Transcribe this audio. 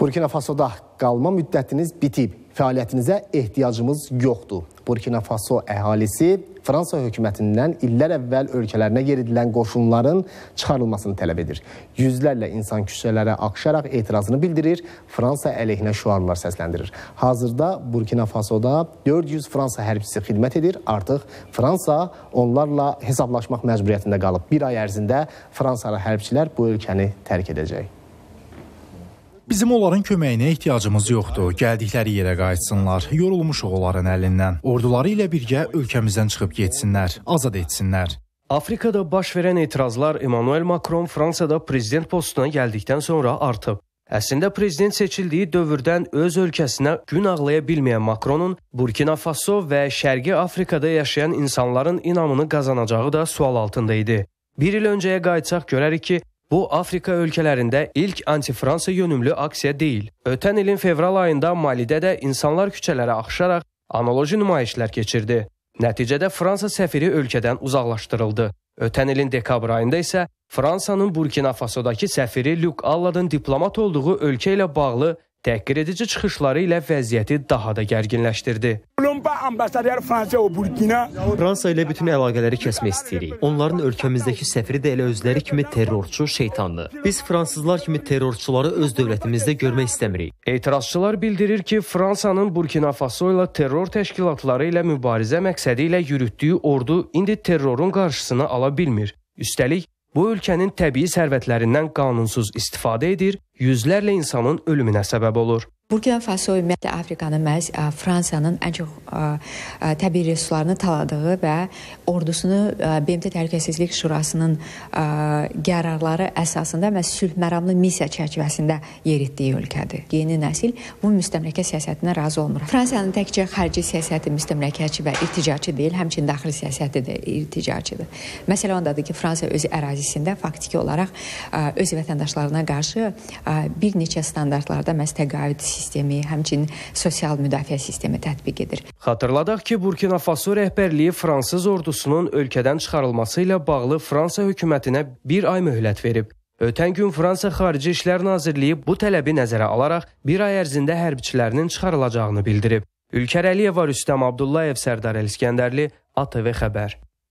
Burkina Fasoda qalma müddətiniz bitib, fəaliyyətinizə ehtiyacımız yoxdur. Burkina Faso əhalisi Fransa hökumətindən illər əvvəl ölkələrinə yeridilən qoşunların çıxarılmasını tələb edir. Yüzlərlə insan küçələrə axışaraq etirazını bildirir, Fransa əleyhinə şüarlar səsləndirir. Hazırda Burkina Fasoda 400 Fransa hərbçisi xidmət edir. Artıq Fransa onlarla hesablaşmaq məcburiyyətində qalıb. Bir ay ərzində Fransalı hərbçilər bu ölkəni tərk edəcək. Bizim onların köməyinə ehtiyacımız yoxdur. Gəldikləri yerə qayıtsınlar. Yorulmuşuq onların əlindən. Orduları ilə birgə ölkəmizdən çıxıb getsinlər, azad etsinlər. Afrikada baş verən etirazlar Emmanuel Macron Fransada prezident postuna gəldikdən sonra artıb. Əslində prezident seçildiyi dövrdən öz ölkəsinə gün ağlaya bilməyən Makronun Burkina Faso və Şərqi Afrikada yaşayan insanların inamını qazanacağı da sual altında idi. Bir il öncəyə qayıtsaq görərik ki, Bu Afrika ölkələrində ilk anti-Fransa yönümlü aksiya deyil. Ötən ilin fevral ayında Malidə də insanlar küçələrə axışaraq analoji nümayişlər keçirdi. Nəticədə Fransa səfiri ölkədən uzaqlaşdırıldı. Ötən ilin dekabr ayında isə Fransanın Burkina Fasodakı səfiri Luc Alladın diplomat olduğu ölkə ilə bağlı təhqiredici çıxışları ilə vəziyyəti daha da gərginləşdirdi. Fransa ilə bütün əlaqələri kəsmək istəyirik. Onların ölkəmizdəki səfiri də elə özləri kimi terrorçu, şeytandır. Biz fransızlar kimi terrorçuları öz dövlətimizdə görmək istəmirik. Etirazçılar bildirir ki, Fransanın Burkina Faso ilə terror təşkilatları ilə mübarizə məqsədi ilə yürütdüyü ordu indi terrorun qarşısını ala bilmir. Üstəlik, bu ölkənin təbii sərvətlərindən qanunsuz istifadə edir, yüzlərlə insanın ölümünə səbəb olur. Burkina Faso ümumiyyətlə Afrikanın məhz Fransanın ən çox təbii resurslarını taladığı və ordusunu BMT Təhlükəsizlik Şurasının qərarları əsasında məhz sülh məramlı missiya çərçivəsində yeritdiyi ölkədir. Yeni nəsil bu müstəmləkə siyasətinə razı olmur. Fransanın təkcə xarici siyasəti müstəmləkəçi və irticaçı deyil, həmçinin daxili siyasəti də irticaçıdır. Məsələ ondadır ki, Fransa öz ərazisində faktiki olaraq öz vətəndaşlarına qarşı bir neçə standartlarda məhz təqaüd sistemi, həmçinin sosial müdafiə sistemi tətbiq edir. Xatırladaq ki, Burkina Faso rəhbərliyi fransız ordusunun ölkədən çıxarılması ilə bağlı Fransa hökumətinə bir ay möhlət verib. Ötən gün Fransa Xarici İşlər Nazirliyi bu tələbi nəzərə alaraq bir ay ərzində hərbçilərinin çıxarılacağını bildirib. Ülker Əliyeva, Rüstəm Abdullayev, Sərdar Əliskəndərli, ATV Xəbər.